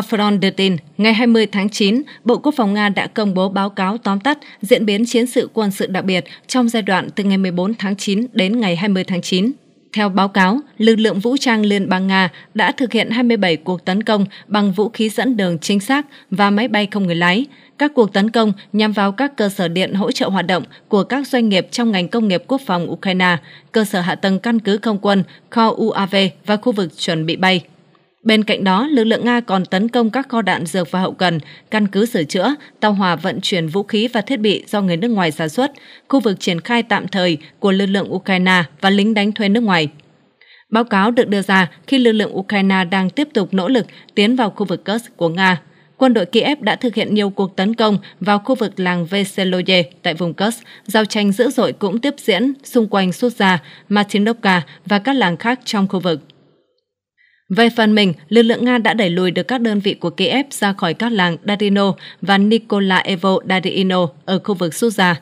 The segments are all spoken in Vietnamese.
Shafron đưa tin, ngày 20 tháng 9, Bộ Quốc phòng Nga đã công bố báo cáo tóm tắt diễn biến chiến sự quân sự đặc biệt trong giai đoạn từ ngày 14 tháng 9 đến ngày 20 tháng 9. Theo báo cáo, lực lượng vũ trang Liên bang Nga đã thực hiện 27 cuộc tấn công bằng vũ khí dẫn đường chính xác và máy bay không người lái. Các cuộc tấn công nhằm vào các cơ sở điện hỗ trợ hoạt động của các doanh nghiệp trong ngành công nghiệp quốc phòng Ukraine, cơ sở hạ tầng căn cứ không quân, kho UAV và khu vực chuẩn bị bay. Bên cạnh đó, lực lượng Nga còn tấn công các kho đạn dược và hậu cần, căn cứ sửa chữa, tàu hòa vận chuyển vũ khí và thiết bị do người nước ngoài sản xuất, khu vực triển khai tạm thời của lực lượng Ukraine và lính đánh thuê nước ngoài. Báo cáo được đưa ra khi lực lượng Ukraine đang tiếp tục nỗ lực tiến vào khu vực Kursk của Nga. Quân đội Kiev đã thực hiện nhiều cuộc tấn công vào khu vực làng Veseloye tại vùng Kursk. Giao tranh dữ dội cũng tiếp diễn xung quanh Sutja, Martinovka và các làng khác trong khu vực. Về phần mình, lực lượng Nga đã đẩy lùi được các đơn vị của Kiev ra khỏi các làng Darino và Nikolaevo Darino ở khu vực Suza.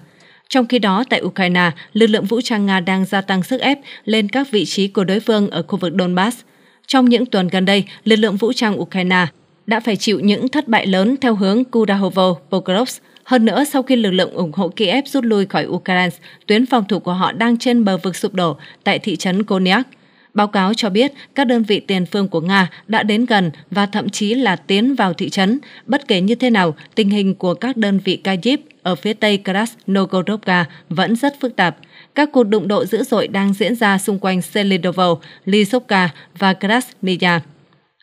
Trong khi đó, tại Ukraine, lực lượng vũ trang Nga đang gia tăng sức ép lên các vị trí của đối phương ở khu vực Donbass. Trong những tuần gần đây, lực lượng vũ trang Ukraine đã phải chịu những thất bại lớn theo hướng Kudahovo, Pokrovsk. Hơn nữa, sau khi lực lượng ủng hộ Kiev rút lui khỏi Ukraine, tuyến phòng thủ của họ đang trên bờ vực sụp đổ tại thị trấn Koniak. Báo cáo cho biết các đơn vị tiền phương của Nga đã đến gần và thậm chí là tiến vào thị trấn. Bất kể như thế nào, tình hình của các đơn vị Kyiv ở phía tây Krasnogorovka vẫn rất phức tạp. Các cuộc đụng độ dữ dội đang diễn ra xung quanh Selidovo, Lysobka và Krasnaya.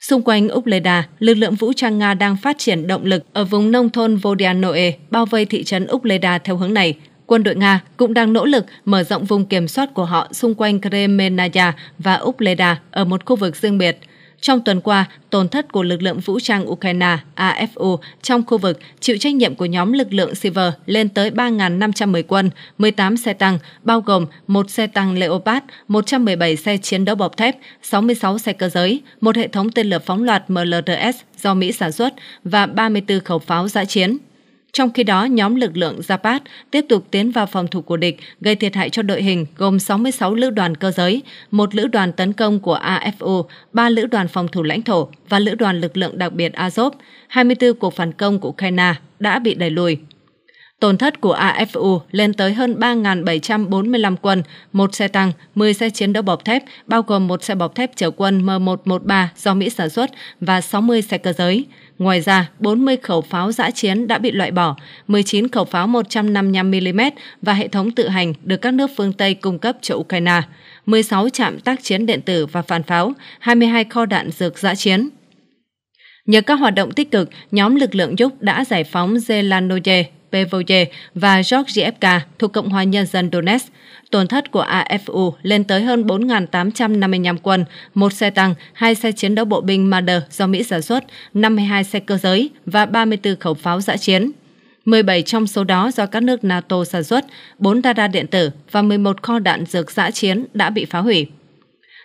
Xung quanh Ubleda, lực lượng vũ trang Nga đang phát triển động lực ở vùng nông thôn Vodianoe, bao vây thị trấn Ubleda theo hướng này quân đội Nga cũng đang nỗ lực mở rộng vùng kiểm soát của họ xung quanh Kremenaya và Upleda ở một khu vực riêng biệt. Trong tuần qua, tổn thất của lực lượng vũ trang Ukraine AFU trong khu vực chịu trách nhiệm của nhóm lực lượng Siver lên tới 3.510 quân, 18 xe tăng, bao gồm một xe tăng Leopard, 117 xe chiến đấu bọc thép, 66 xe cơ giới, một hệ thống tên lửa phóng loạt MLRS do Mỹ sản xuất và 34 khẩu pháo giã chiến. Trong khi đó, nhóm lực lượng Zapat tiếp tục tiến vào phòng thủ của địch, gây thiệt hại cho đội hình gồm 66 lữ đoàn cơ giới, một lữ đoàn tấn công của AFU, ba lữ đoàn phòng thủ lãnh thổ và lữ đoàn lực lượng đặc biệt Azov. 24 cuộc phản công của Ukraine đã bị đẩy lùi. Tổn thất của AFU lên tới hơn 3.745 quân, một xe tăng, 10 xe chiến đấu bọc thép, bao gồm một xe bọc thép chở quân M113 do Mỹ sản xuất và 60 xe cơ giới. Ngoài ra, 40 khẩu pháo giã chiến đã bị loại bỏ, 19 khẩu pháo 155mm và hệ thống tự hành được các nước phương Tây cung cấp cho Ukraine, 16 trạm tác chiến điện tử và phản pháo, 22 kho đạn dược giã chiến. Nhờ các hoạt động tích cực, nhóm lực lượng Giúp đã giải phóng Zelanoye, Pevoje và Georgievka thuộc Cộng hòa Nhân dân Donetsk. Tổn thất của AFU lên tới hơn 4.855 quân, một xe tăng, hai xe chiến đấu bộ binh Marder do Mỹ sản xuất, 52 xe cơ giới và 34 khẩu pháo giã chiến. 17 trong số đó do các nước NATO sản xuất, 4 radar điện tử và 11 kho đạn dược giã chiến đã bị phá hủy.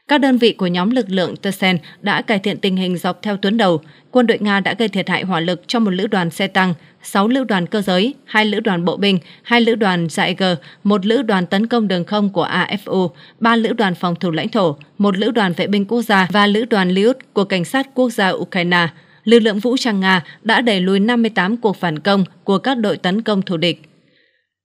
Các đơn vị của nhóm lực lượng Tersen đã cải thiện tình hình dọc theo tuyến đầu. Quân đội Nga đã gây thiệt hại hỏa lực cho một lữ đoàn xe tăng, 6 lữ đoàn cơ giới, 2 lữ đoàn bộ binh, 2 lữ đoàn dại G, 1 lữ đoàn tấn công đường không của AFU, 3 lữ đoàn phòng thủ lãnh thổ, 1 lữ đoàn vệ binh quốc gia và lữ đoàn Liut của Cảnh sát quốc gia Ukraine lực lượng vũ trang Nga đã đẩy lùi 58 cuộc phản công của các đội tấn công thù địch.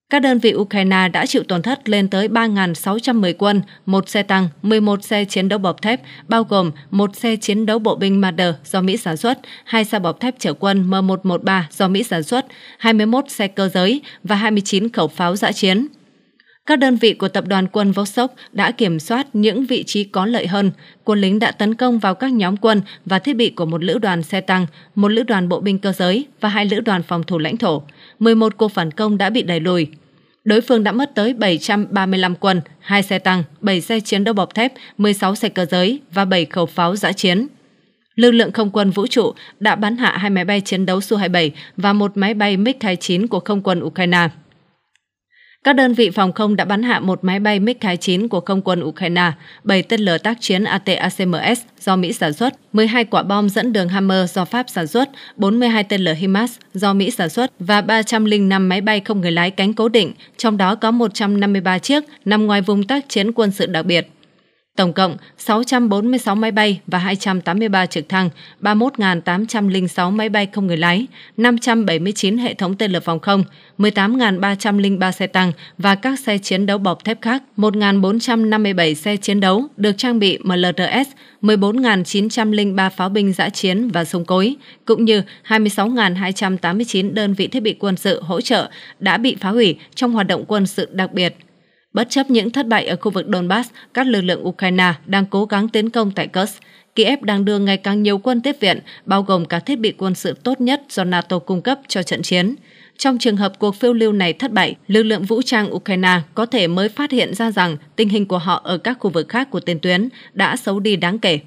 Các đơn vị Ukraine đã chịu tổn thất lên tới 3.610 quân, một xe tăng, 11 xe chiến đấu bọc thép, bao gồm một xe chiến đấu bộ binh Marder do Mỹ sản xuất, hai xe bọc thép chở quân M113 do Mỹ sản xuất, 21 xe cơ giới và 29 khẩu pháo giã chiến các đơn vị của tập đoàn quân Vostok đã kiểm soát những vị trí có lợi hơn. Quân lính đã tấn công vào các nhóm quân và thiết bị của một lữ đoàn xe tăng, một lữ đoàn bộ binh cơ giới và hai lữ đoàn phòng thủ lãnh thổ. 11 cuộc phản công đã bị đẩy lùi. Đối phương đã mất tới 735 quân, 2 xe tăng, 7 xe chiến đấu bọc thép, 16 xe cơ giới và 7 khẩu pháo giã chiến. Lực lượng không quân vũ trụ đã bắn hạ hai máy bay chiến đấu Su-27 và một máy bay MiG-29 của không quân Ukraine. Các đơn vị phòng không đã bắn hạ một máy bay MiG-29 của không quân Ukraine, 7 tên lửa tác chiến ATACMS do Mỹ sản xuất, 12 quả bom dẫn đường Hammer do Pháp sản xuất, 42 tên lửa HIMARS do Mỹ sản xuất và 305 máy bay không người lái cánh cố định, trong đó có 153 chiếc nằm ngoài vùng tác chiến quân sự đặc biệt. Tổng cộng 646 máy bay và 283 trực thăng, 31.806 máy bay không người lái, 579 hệ thống tên lửa phòng không, 18.303 xe tăng và các xe chiến đấu bọc thép khác, 1.457 xe chiến đấu được trang bị MLRS, 14.903 pháo binh giã chiến và súng cối, cũng như 26.289 đơn vị thiết bị quân sự hỗ trợ đã bị phá hủy trong hoạt động quân sự đặc biệt Bất chấp những thất bại ở khu vực Donbass, các lực lượng Ukraine đang cố gắng tiến công tại Kursk. Kiev đang đưa ngày càng nhiều quân tiếp viện, bao gồm cả thiết bị quân sự tốt nhất do NATO cung cấp cho trận chiến. Trong trường hợp cuộc phiêu lưu này thất bại, lực lượng vũ trang Ukraine có thể mới phát hiện ra rằng tình hình của họ ở các khu vực khác của tiền tuyến đã xấu đi đáng kể.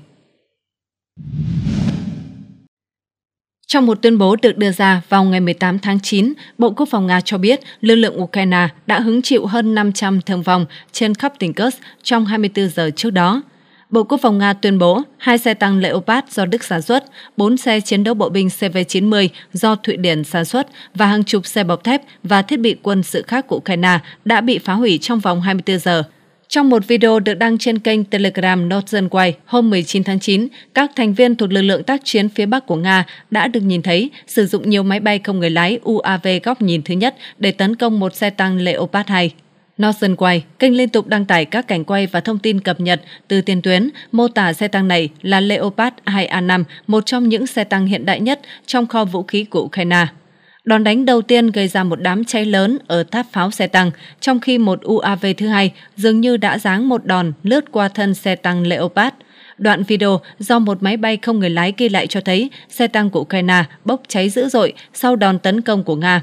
Trong một tuyên bố được đưa ra vào ngày 18 tháng 9, Bộ Quốc phòng Nga cho biết lực lượng Ukraine đã hứng chịu hơn 500 thương vong trên khắp tỉnh Kursk trong 24 giờ trước đó. Bộ Quốc phòng Nga tuyên bố hai xe tăng Leopard do Đức sản xuất, 4 xe chiến đấu bộ binh CV-90 do Thụy Điển sản xuất và hàng chục xe bọc thép và thiết bị quân sự khác của Ukraine đã bị phá hủy trong vòng 24 giờ. Trong một video được đăng trên kênh Telegram Northern Way hôm 19 tháng 9, các thành viên thuộc lực lượng tác chiến phía Bắc của Nga đã được nhìn thấy sử dụng nhiều máy bay không người lái UAV góc nhìn thứ nhất để tấn công một xe tăng Leopard 2. Northern Quay, kênh liên tục đăng tải các cảnh quay và thông tin cập nhật từ tiền tuyến, mô tả xe tăng này là Leopard 2A5, một trong những xe tăng hiện đại nhất trong kho vũ khí của Ukraine. Đòn đánh đầu tiên gây ra một đám cháy lớn ở tháp pháo xe tăng, trong khi một UAV thứ hai dường như đã giáng một đòn lướt qua thân xe tăng Leopard. Đoạn video do một máy bay không người lái ghi lại cho thấy xe tăng của Ukraine bốc cháy dữ dội sau đòn tấn công của Nga.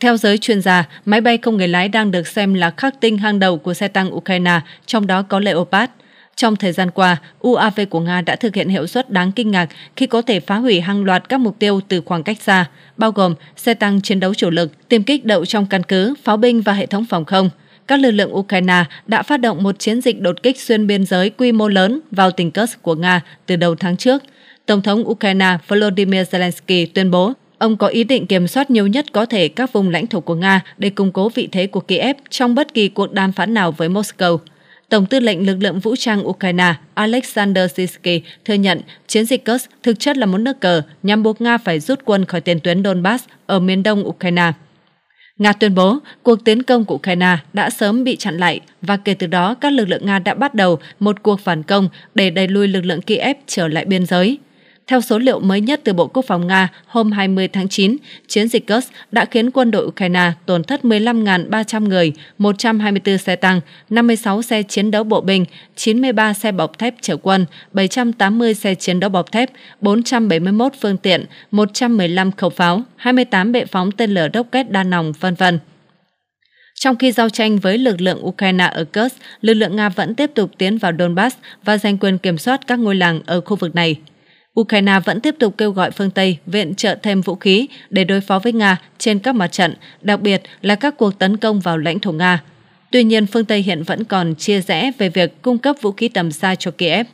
Theo giới chuyên gia, máy bay không người lái đang được xem là khắc tinh hàng đầu của xe tăng Ukraine, trong đó có Leopard – trong thời gian qua, UAV của Nga đã thực hiện hiệu suất đáng kinh ngạc khi có thể phá hủy hàng loạt các mục tiêu từ khoảng cách xa, bao gồm xe tăng chiến đấu chủ lực, tiêm kích đậu trong căn cứ, pháo binh và hệ thống phòng không. Các lực lượng Ukraine đã phát động một chiến dịch đột kích xuyên biên giới quy mô lớn vào tỉnh Kursk của Nga từ đầu tháng trước. Tổng thống Ukraine Volodymyr Zelensky tuyên bố ông có ý định kiểm soát nhiều nhất có thể các vùng lãnh thổ của Nga để củng cố vị thế của Kiev trong bất kỳ cuộc đàm phán nào với Moscow. Tổng tư lệnh lực lượng vũ trang Ukraine Alexander Sisky thừa nhận chiến dịch Kursk thực chất là một nước cờ nhằm buộc Nga phải rút quân khỏi tiền tuyến Donbass ở miền đông Ukraine. Nga tuyên bố cuộc tiến công của Ukraine đã sớm bị chặn lại và kể từ đó các lực lượng Nga đã bắt đầu một cuộc phản công để đẩy lùi lực lượng Kiev trở lại biên giới. Theo số liệu mới nhất từ Bộ Quốc phòng Nga hôm 20 tháng 9, chiến dịch Kursk đã khiến quân đội Ukraine tổn thất 15.300 người, 124 xe tăng, 56 xe chiến đấu bộ binh, 93 xe bọc thép chở quân, 780 xe chiến đấu bọc thép, 471 phương tiện, 115 khẩu pháo, 28 bệ phóng tên lửa rocket đa nòng, vân vân. Trong khi giao tranh với lực lượng Ukraine ở Kursk, lực lượng Nga vẫn tiếp tục tiến vào Donbass và giành quyền kiểm soát các ngôi làng ở khu vực này. Ukraine vẫn tiếp tục kêu gọi phương Tây viện trợ thêm vũ khí để đối phó với Nga trên các mặt trận, đặc biệt là các cuộc tấn công vào lãnh thổ Nga. Tuy nhiên, phương Tây hiện vẫn còn chia rẽ về việc cung cấp vũ khí tầm xa cho Kiev.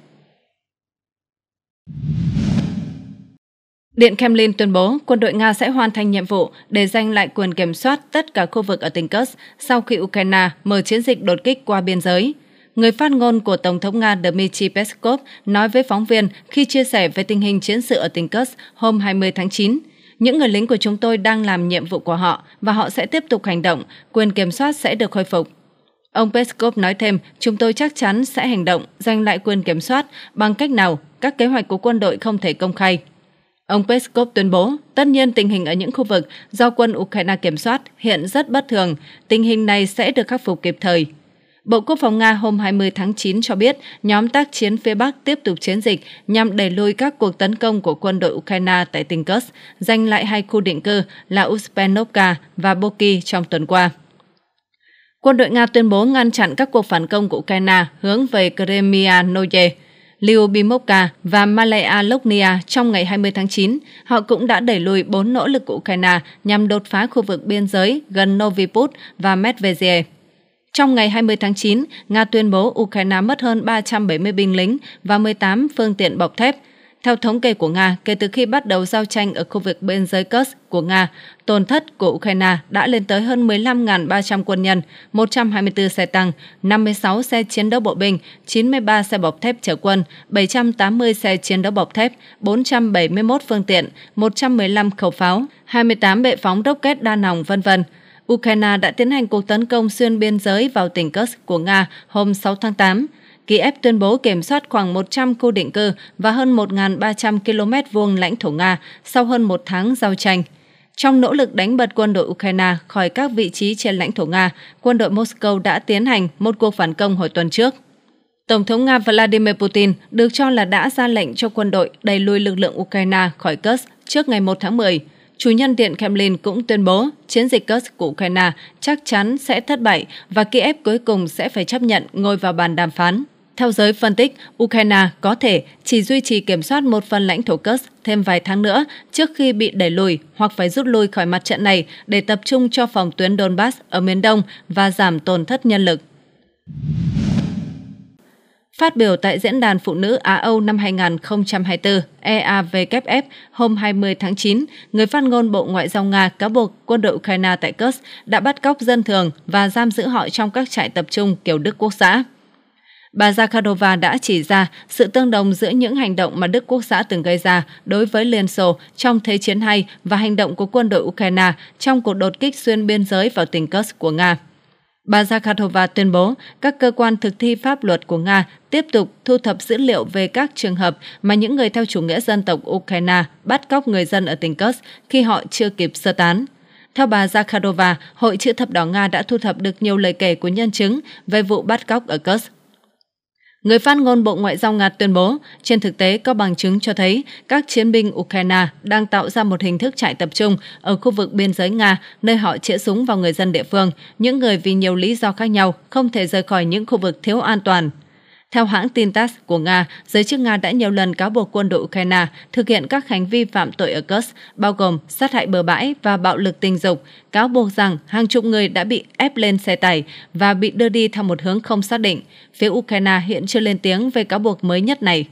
Điện Kremlin tuyên bố quân đội Nga sẽ hoàn thành nhiệm vụ để giành lại quyền kiểm soát tất cả khu vực ở tỉnh Kursk sau khi Ukraine mở chiến dịch đột kích qua biên giới. Người phát ngôn của Tổng thống Nga Dmitry Peskov nói với phóng viên khi chia sẻ về tình hình chiến sự ở tỉnh Kursk hôm 20 tháng 9. Những người lính của chúng tôi đang làm nhiệm vụ của họ và họ sẽ tiếp tục hành động, quyền kiểm soát sẽ được khôi phục. Ông Peskov nói thêm, chúng tôi chắc chắn sẽ hành động, giành lại quyền kiểm soát bằng cách nào các kế hoạch của quân đội không thể công khai. Ông Peskov tuyên bố, tất nhiên tình hình ở những khu vực do quân Ukraine kiểm soát hiện rất bất thường, tình hình này sẽ được khắc phục kịp thời. Bộ Quốc phòng Nga hôm 20 tháng 9 cho biết nhóm tác chiến phía Bắc tiếp tục chiến dịch nhằm đẩy lùi các cuộc tấn công của quân đội Ukraine tại tỉnh Kursk, giành lại hai khu định cư là Uspenovka và Boki trong tuần qua. Quân đội Nga tuyên bố ngăn chặn các cuộc phản công của Ukraine hướng về Crimea Noye, Lyubimovka và Malaya Loknia trong ngày 20 tháng 9. Họ cũng đã đẩy lùi bốn nỗ lực của Ukraine nhằm đột phá khu vực biên giới gần novi Noviput và Medvedev. Trong ngày 20 tháng 9, Nga tuyên bố Ukraine mất hơn 370 binh lính và 18 phương tiện bọc thép. Theo thống kê của Nga, kể từ khi bắt đầu giao tranh ở khu vực biên giới Kursk của Nga, tổn thất của Ukraine đã lên tới hơn 15.300 quân nhân, 124 xe tăng, 56 xe chiến đấu bộ binh, 93 xe bọc thép chở quân, 780 xe chiến đấu bọc thép, 471 phương tiện, 115 khẩu pháo, 28 bệ phóng rocket đa nòng, vân vân. Ukraine đã tiến hành cuộc tấn công xuyên biên giới vào tỉnh Kursk của Nga hôm 6 tháng 8. Kiev tuyên bố kiểm soát khoảng 100 khu định cư và hơn 1.300 km vuông lãnh thổ Nga sau hơn một tháng giao tranh. Trong nỗ lực đánh bật quân đội Ukraine khỏi các vị trí trên lãnh thổ Nga, quân đội Moscow đã tiến hành một cuộc phản công hồi tuần trước. Tổng thống Nga Vladimir Putin được cho là đã ra lệnh cho quân đội đẩy lùi lực lượng Ukraine khỏi Kursk trước ngày 1 tháng 10 chủ nhân Điện Kremlin cũng tuyên bố chiến dịch Kursk của Ukraine chắc chắn sẽ thất bại và Kiev cuối cùng sẽ phải chấp nhận ngồi vào bàn đàm phán. Theo giới phân tích, Ukraine có thể chỉ duy trì kiểm soát một phần lãnh thổ Kursk thêm vài tháng nữa trước khi bị đẩy lùi hoặc phải rút lui khỏi mặt trận này để tập trung cho phòng tuyến Donbass ở miền đông và giảm tổn thất nhân lực. Phát biểu tại Diễn đàn Phụ nữ Á-Âu năm 2024 EAVKF hôm 20 tháng 9, người phát ngôn Bộ Ngoại giao Nga cáo buộc quân đội Ukraine tại Kursk đã bắt cóc dân thường và giam giữ họ trong các trại tập trung kiểu Đức Quốc xã. Bà Zakharova đã chỉ ra sự tương đồng giữa những hành động mà Đức Quốc xã từng gây ra đối với Liên Xô trong Thế chiến II và hành động của quân đội Ukraine trong cuộc đột kích xuyên biên giới vào tỉnh Kursk của Nga. Bà Zakharova tuyên bố các cơ quan thực thi pháp luật của Nga tiếp tục thu thập dữ liệu về các trường hợp mà những người theo chủ nghĩa dân tộc Ukraine bắt cóc người dân ở tỉnh Kursk khi họ chưa kịp sơ tán. Theo bà Zakharova, Hội chữ thập đỏ Nga đã thu thập được nhiều lời kể của nhân chứng về vụ bắt cóc ở Kursk Người phát ngôn Bộ Ngoại giao Nga tuyên bố, trên thực tế có bằng chứng cho thấy các chiến binh Ukraine đang tạo ra một hình thức trại tập trung ở khu vực biên giới Nga, nơi họ chĩa súng vào người dân địa phương, những người vì nhiều lý do khác nhau không thể rời khỏi những khu vực thiếu an toàn. Theo hãng tin TASS của Nga, giới chức Nga đã nhiều lần cáo buộc quân đội Ukraine thực hiện các hành vi phạm tội ở Kursk, bao gồm sát hại bờ bãi và bạo lực tình dục, cáo buộc rằng hàng chục người đã bị ép lên xe tải và bị đưa đi theo một hướng không xác định. Phía Ukraine hiện chưa lên tiếng về cáo buộc mới nhất này.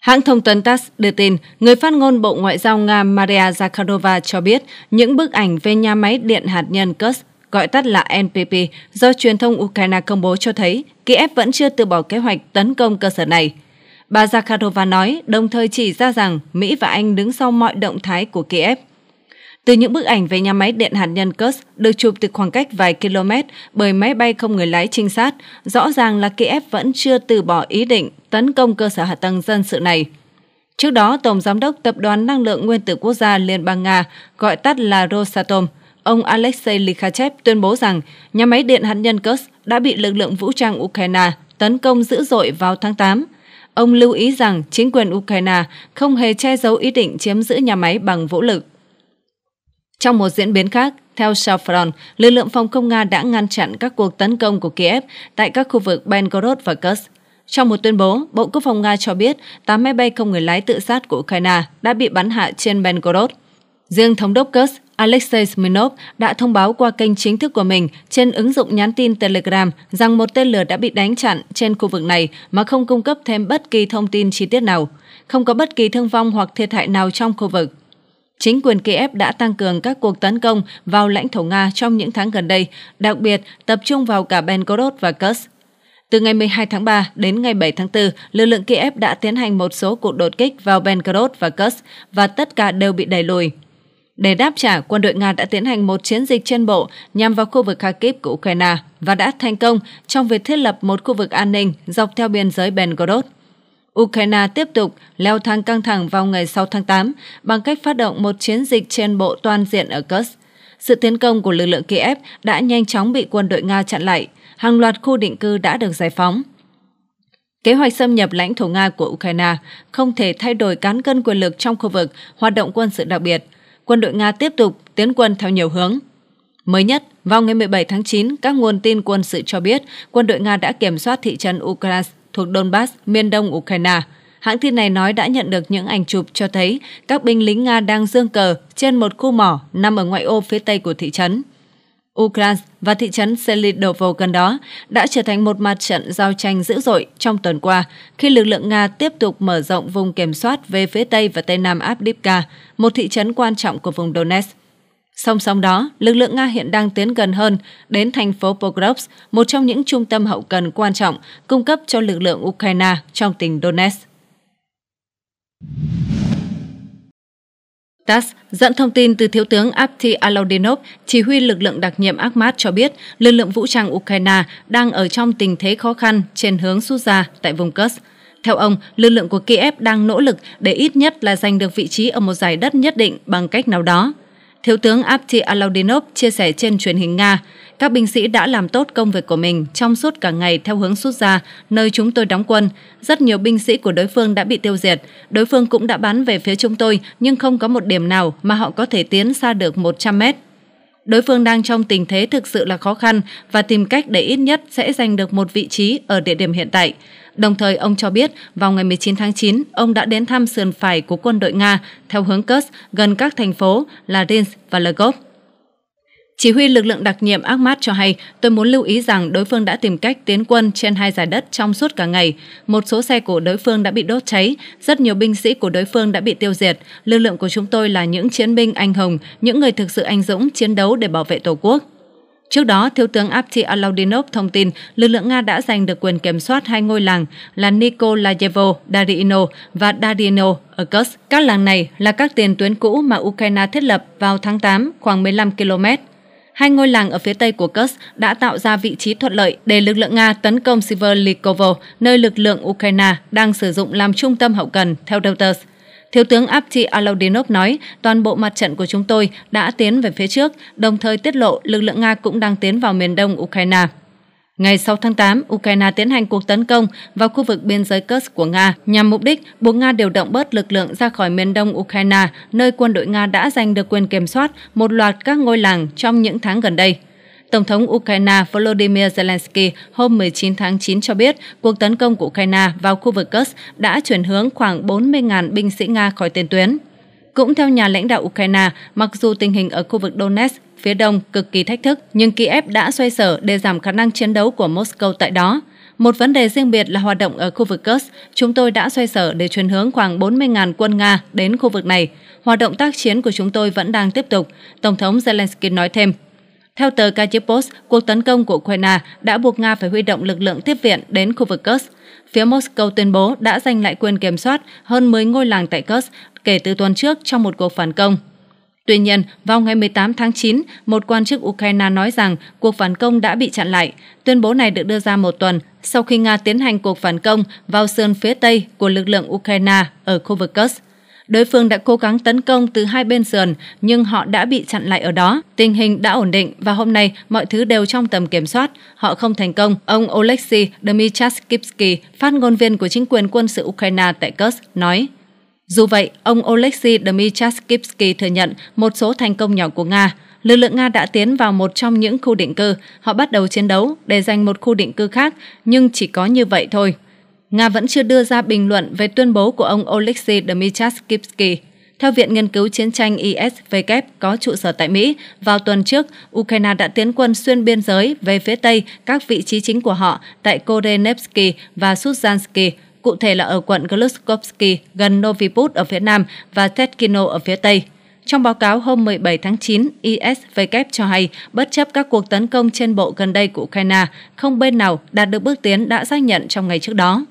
Hãng thông tấn TASS đưa tin, người phát ngôn Bộ Ngoại giao Nga Maria Zakharova cho biết những bức ảnh về nhà máy điện hạt nhân Kursk gọi tắt là NPP, do truyền thông Ukraine công bố cho thấy Kiev vẫn chưa từ bỏ kế hoạch tấn công cơ sở này. Bà Zakharova nói, đồng thời chỉ ra rằng Mỹ và Anh đứng sau mọi động thái của Kiev. Từ những bức ảnh về nhà máy điện hạt nhân Kursk được chụp từ khoảng cách vài km bởi máy bay không người lái trinh sát, rõ ràng là Kiev vẫn chưa từ bỏ ý định tấn công cơ sở hạ tầng dân sự này. Trước đó, Tổng Giám đốc Tập đoàn Năng lượng Nguyên tử Quốc gia Liên bang Nga, gọi tắt là Rosatom, ông Alexei Likhachev tuyên bố rằng nhà máy điện hạt nhân Kursk đã bị lực lượng vũ trang Ukraine tấn công dữ dội vào tháng 8. Ông lưu ý rằng chính quyền Ukraine không hề che giấu ý định chiếm giữ nhà máy bằng vũ lực. Trong một diễn biến khác, theo Safron, lực lượng phòng không Nga đã ngăn chặn các cuộc tấn công của Kiev tại các khu vực Belgorod và Kursk. Trong một tuyên bố, Bộ Quốc phòng Nga cho biết 8 máy bay không người lái tự sát của Ukraine đã bị bắn hạ trên Belgorod. Riêng thống đốc Kursk Alexei Smirnov đã thông báo qua kênh chính thức của mình trên ứng dụng nhắn tin Telegram rằng một tên lửa đã bị đánh chặn trên khu vực này mà không cung cấp thêm bất kỳ thông tin chi tiết nào, không có bất kỳ thương vong hoặc thiệt hại nào trong khu vực. Chính quyền Kiev đã tăng cường các cuộc tấn công vào lãnh thổ Nga trong những tháng gần đây, đặc biệt tập trung vào cả Belgorod và Kursk. Từ ngày 12 tháng 3 đến ngày 7 tháng 4, lực lượng Kiev đã tiến hành một số cuộc đột kích vào Belgorod và Kursk và tất cả đều bị đẩy lùi. Để đáp trả, quân đội Nga đã tiến hành một chiến dịch trên bộ nhằm vào khu vực Kharkiv của Ukraine và đã thành công trong việc thiết lập một khu vực an ninh dọc theo biên giới Belgorod. Ukraine tiếp tục leo thang căng thẳng vào ngày 6 tháng 8 bằng cách phát động một chiến dịch trên bộ toàn diện ở Kursk. Sự tiến công của lực lượng Kiev đã nhanh chóng bị quân đội Nga chặn lại, hàng loạt khu định cư đã được giải phóng. Kế hoạch xâm nhập lãnh thổ Nga của Ukraine không thể thay đổi cán cân quyền lực trong khu vực hoạt động quân sự đặc biệt – quân đội Nga tiếp tục tiến quân theo nhiều hướng. Mới nhất, vào ngày 17 tháng 9, các nguồn tin quân sự cho biết quân đội Nga đã kiểm soát thị trấn Ukraine thuộc Donbass, miền đông Ukraine. Hãng tin này nói đã nhận được những ảnh chụp cho thấy các binh lính Nga đang dương cờ trên một khu mỏ nằm ở ngoại ô phía tây của thị trấn. Ukras và thị trấn Selidovo gần đó đã trở thành một mặt trận giao tranh dữ dội trong tuần qua khi lực lượng Nga tiếp tục mở rộng vùng kiểm soát về phía Tây và Tây Nam Abdivka, một thị trấn quan trọng của vùng Donetsk. Song song đó, lực lượng Nga hiện đang tiến gần hơn đến thành phố Pokrovsk, một trong những trung tâm hậu cần quan trọng cung cấp cho lực lượng Ukraine trong tỉnh Donetsk. TASS dẫn thông tin từ Thiếu tướng Apti Alaudinov, chỉ huy lực lượng đặc nhiệm Akhmat cho biết lực lượng vũ trang Ukraine đang ở trong tình thế khó khăn trên hướng rút ra tại vùng Kursk. Theo ông, lực lượng của Kiev đang nỗ lực để ít nhất là giành được vị trí ở một giải đất nhất định bằng cách nào đó. Thiếu tướng Apti Alaudinov chia sẻ trên truyền hình Nga, các binh sĩ đã làm tốt công việc của mình trong suốt cả ngày theo hướng rút ra, nơi chúng tôi đóng quân. Rất nhiều binh sĩ của đối phương đã bị tiêu diệt. Đối phương cũng đã bắn về phía chúng tôi, nhưng không có một điểm nào mà họ có thể tiến xa được 100 mét. Đối phương đang trong tình thế thực sự là khó khăn và tìm cách để ít nhất sẽ giành được một vị trí ở địa điểm hiện tại. Đồng thời, ông cho biết vào ngày 19 tháng 9, ông đã đến thăm sườn phải của quân đội Nga theo hướng Kursk gần các thành phố là và Lvov. Chỉ huy lực lượng đặc nhiệm Ahmad cho hay, tôi muốn lưu ý rằng đối phương đã tìm cách tiến quân trên hai giải đất trong suốt cả ngày. Một số xe của đối phương đã bị đốt cháy, rất nhiều binh sĩ của đối phương đã bị tiêu diệt. Lực lượng của chúng tôi là những chiến binh anh hùng, những người thực sự anh dũng chiến đấu để bảo vệ Tổ quốc. Trước đó, Thiếu tướng Apti Alaudinov thông tin lực lượng Nga đã giành được quyền kiểm soát hai ngôi làng là Nikolayevo, Darino và Darino ở Kursk. Các làng này là các tiền tuyến cũ mà Ukraine thiết lập vào tháng 8, khoảng 15 km. Hai ngôi làng ở phía tây của Kursk đã tạo ra vị trí thuận lợi để lực lượng Nga tấn công Siverlikovo, nơi lực lượng Ukraine đang sử dụng làm trung tâm hậu cần, theo Reuters. Thiếu tướng Apti Alaudinov nói, toàn bộ mặt trận của chúng tôi đã tiến về phía trước, đồng thời tiết lộ lực lượng Nga cũng đang tiến vào miền đông Ukraine. Ngày 6 tháng 8, Ukraine tiến hành cuộc tấn công vào khu vực biên giới Kursk của Nga nhằm mục đích buộc Nga điều động bớt lực lượng ra khỏi miền đông Ukraine, nơi quân đội Nga đã giành được quyền kiểm soát một loạt các ngôi làng trong những tháng gần đây. Tổng thống Ukraine Volodymyr Zelensky hôm 19 tháng 9 cho biết cuộc tấn công của Ukraine vào khu vực Kursk đã chuyển hướng khoảng 40.000 binh sĩ Nga khỏi tiền tuyến. Cũng theo nhà lãnh đạo Ukraine, mặc dù tình hình ở khu vực Donetsk phía đông cực kỳ thách thức, nhưng Kiev đã xoay sở để giảm khả năng chiến đấu của Moscow tại đó. Một vấn đề riêng biệt là hoạt động ở khu vực Kursk, chúng tôi đã xoay sở để chuyển hướng khoảng 40.000 quân Nga đến khu vực này. Hoạt động tác chiến của chúng tôi vẫn đang tiếp tục, Tổng thống Zelensky nói thêm. Theo tờ Kyrgyzpost, cuộc tấn công của Ukraine đã buộc Nga phải huy động lực lượng tiếp viện đến khu vực Kursk. Phía Moscow tuyên bố đã giành lại quyền kiểm soát hơn 10 ngôi làng tại Kursk kể từ tuần trước trong một cuộc phản công. Tuy nhiên, vào ngày 18 tháng 9, một quan chức Ukraine nói rằng cuộc phản công đã bị chặn lại. Tuyên bố này được đưa ra một tuần sau khi Nga tiến hành cuộc phản công vào sườn phía Tây của lực lượng Ukraine ở khu vực Kursk. Đối phương đã cố gắng tấn công từ hai bên sườn, nhưng họ đã bị chặn lại ở đó. Tình hình đã ổn định và hôm nay mọi thứ đều trong tầm kiểm soát. Họ không thành công. Ông Oleksiy Dmytryskivsky, phát ngôn viên của chính quyền quân sự Ukraine tại Kursk, nói. Dù vậy, ông Oleksiy Dmytrovsky thừa nhận một số thành công nhỏ của Nga. Lực lượng Nga đã tiến vào một trong những khu định cư, họ bắt đầu chiến đấu để giành một khu định cư khác, nhưng chỉ có như vậy thôi. Nga vẫn chưa đưa ra bình luận về tuyên bố của ông Oleksiy Dmytrovsky. Theo Viện Nghiên cứu Chiến tranh ISW có trụ sở tại Mỹ, vào tuần trước, Ukraine đã tiến quân xuyên biên giới về phía Tây các vị trí chính của họ tại Korenevsky và Suzhansky, cụ thể là ở quận Glukovsky gần Novi Noviput ở phía nam và Tetkino ở phía tây. Trong báo cáo hôm 17 tháng 9, ISW cho hay, bất chấp các cuộc tấn công trên bộ gần đây của Ukraine, không bên nào đạt được bước tiến đã xác nhận trong ngày trước đó.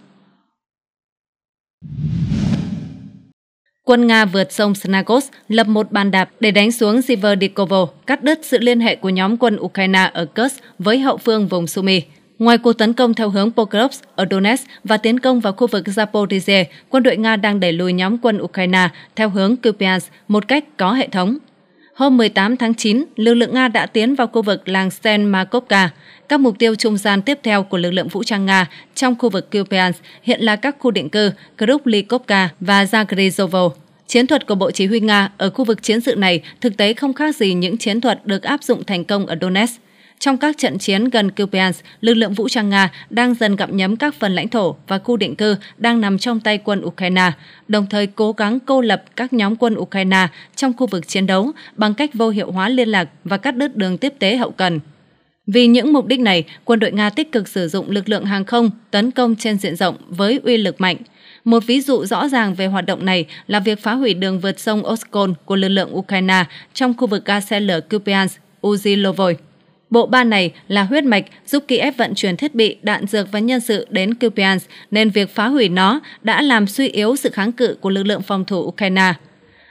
Quân Nga vượt sông Snagos lập một bàn đạp để đánh xuống Ziverdikovo, cắt đứt sự liên hệ của nhóm quân Ukraine ở Kursk với hậu phương vùng Sumy. Ngoài cuộc tấn công theo hướng Pokrovsk ở Donetsk và tiến công vào khu vực Zaporizhia, quân đội Nga đang đẩy lùi nhóm quân Ukraine theo hướng Kupiansk một cách có hệ thống. Hôm 18 tháng 9, lực lượng Nga đã tiến vào khu vực làng Sen Makovka. Các mục tiêu trung gian tiếp theo của lực lượng vũ trang Nga trong khu vực Kupiansk hiện là các khu định cư Kruplikovka và Zagrizovo. Chiến thuật của Bộ Chỉ huy Nga ở khu vực chiến sự này thực tế không khác gì những chiến thuật được áp dụng thành công ở Donetsk. Trong các trận chiến gần Kupiansk, lực lượng vũ trang Nga đang dần gặm nhấm các phần lãnh thổ và khu định cư đang nằm trong tay quân Ukraine, đồng thời cố gắng cô lập các nhóm quân Ukraine trong khu vực chiến đấu bằng cách vô hiệu hóa liên lạc và cắt đứt đường tiếp tế hậu cần. Vì những mục đích này, quân đội Nga tích cực sử dụng lực lượng hàng không tấn công trên diện rộng với uy lực mạnh. Một ví dụ rõ ràng về hoạt động này là việc phá hủy đường vượt sông Oskol của lực lượng Ukraine trong khu vực ga xe lửa Kupiansk, Uzilovoy. Bộ ba này là huyết mạch giúp Kiev vận chuyển thiết bị, đạn dược và nhân sự đến Kupiansk, nên việc phá hủy nó đã làm suy yếu sự kháng cự của lực lượng phòng thủ Ukraine.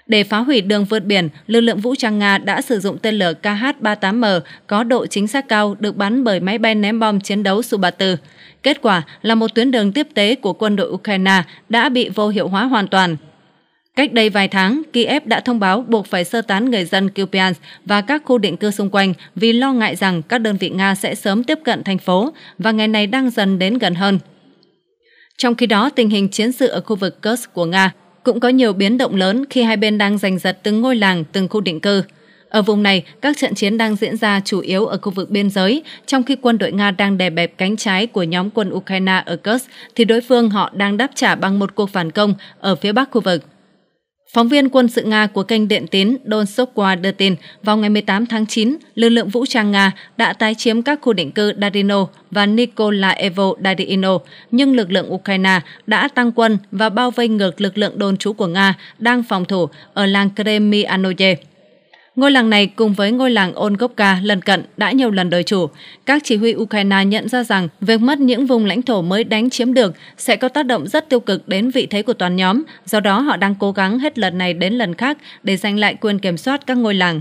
Để phá hủy đường vượt biển, lực lượng vũ trang Nga đã sử dụng tên lửa KH-38M có độ chính xác cao được bắn bởi máy bay ném bom chiến đấu Su-34. Kết quả là một tuyến đường tiếp tế của quân đội Ukraine đã bị vô hiệu hóa hoàn toàn. Cách đây vài tháng, Kiev đã thông báo buộc phải sơ tán người dân Kupiansk và các khu định cư xung quanh vì lo ngại rằng các đơn vị Nga sẽ sớm tiếp cận thành phố và ngày này đang dần đến gần hơn. Trong khi đó, tình hình chiến sự ở khu vực Kursk của Nga cũng có nhiều biến động lớn khi hai bên đang giành giật từng ngôi làng, từng khu định cư. Ở vùng này, các trận chiến đang diễn ra chủ yếu ở khu vực biên giới, trong khi quân đội Nga đang đè bẹp cánh trái của nhóm quân Ukraine ở Kursk, thì đối phương họ đang đáp trả bằng một cuộc phản công ở phía bắc khu vực. Phóng viên quân sự Nga của kênh điện tín Don Sokwa đưa tin, vào ngày 18 tháng 9, lực lượng vũ trang Nga đã tái chiếm các khu định cư Darino và Nikolaevo Darino, nhưng lực lượng Ukraine đã tăng quân và bao vây ngược lực lượng đồn trú của Nga đang phòng thủ ở làng Kremianoye. Ngôi làng này cùng với ngôi làng Ongovka lân cận đã nhiều lần đời chủ. Các chỉ huy Ukraine nhận ra rằng việc mất những vùng lãnh thổ mới đánh chiếm được sẽ có tác động rất tiêu cực đến vị thế của toàn nhóm, do đó họ đang cố gắng hết lần này đến lần khác để giành lại quyền kiểm soát các ngôi làng.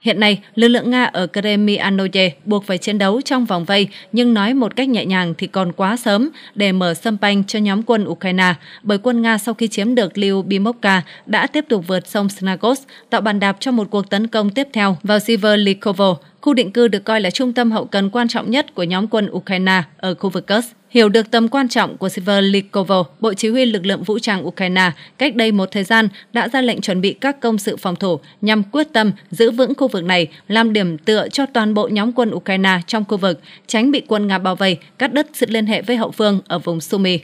Hiện nay, lực lượng Nga ở Kremianoye buộc phải chiến đấu trong vòng vây, nhưng nói một cách nhẹ nhàng thì còn quá sớm để mở sâm panh cho nhóm quân Ukraine, bởi quân Nga sau khi chiếm được Lyubimovka đã tiếp tục vượt sông Snagos, tạo bàn đạp cho một cuộc tấn công tiếp theo vào Siverlikovo, khu định cư được coi là trung tâm hậu cần quan trọng nhất của nhóm quân Ukraine ở khu vực Kursk. Hiểu được tầm quan trọng của Siverlikovo, Bộ Chỉ huy lực lượng vũ trang Ukraine cách đây một thời gian đã ra lệnh chuẩn bị các công sự phòng thủ nhằm quyết tâm giữ vững khu vực này làm điểm tựa cho toàn bộ nhóm quân Ukraine trong khu vực, tránh bị quân Nga bao vây, cắt đứt sự liên hệ với hậu phương ở vùng Sumy.